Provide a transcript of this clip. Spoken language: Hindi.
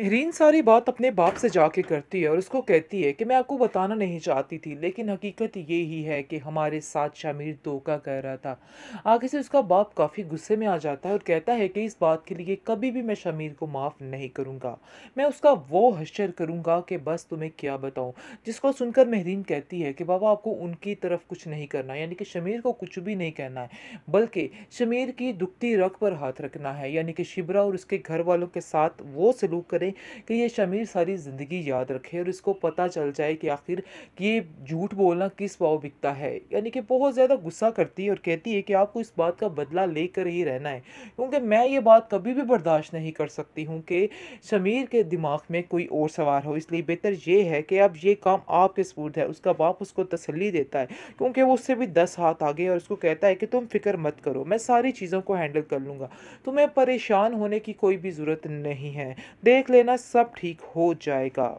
महरीन सारी बात अपने बाप से जाके करती है और उसको कहती है कि मैं आपको बताना नहीं चाहती थी लेकिन हकीकत ये ही है कि हमारे साथ शामिर धोखा कर रहा था आगे से उसका बाप काफ़ी गुस्से में आ जाता है और कहता है कि इस बात के लिए कभी भी मैं शमीर को माफ़ नहीं करूँगा मैं उसका वो हशर करूँगा कि बस तुम्हें क्या बताऊँ जिसको सुनकर महरीन कहती है कि बाबा आपको उनकी तरफ कुछ नहीं करना यानी कि शमीर को कुछ भी नहीं कहना है बल्कि शमीर की दुखती रख पर हाथ रखना है यानी कि शिबरा और उसके घर वालों के साथ वो सलूक करें करें कि ये शमीर सारी ज़िंदगी याद रखे और इसको पता चल जाए कि आखिर कि ये झूठ बोलना किस भाव बिकता है यानी कि बहुत ज़्यादा गुस्सा करती है और कहती है कि आपको इस बात का बदला लेकर ही रहना है क्योंकि मैं ये बात कभी भी बर्दाश्त नहीं कर सकती हूँ कि शमीर के दिमाग में कोई और सवार हो इसलिए बेहतर ये है कि अब ये काम आपके सपूर्द है उसका बाप उसको तसली देता है क्योंकि वो उससे भी दस हाथ आगे और उसको कहता है कि तुम फिक्र मत करो मैं सारी चीज़ों को हैंडल कर लूँगा तुम्हें परेशान होने की कोई भी ज़रूरत नहीं है देख ले लेना सब ठीक हो जाएगा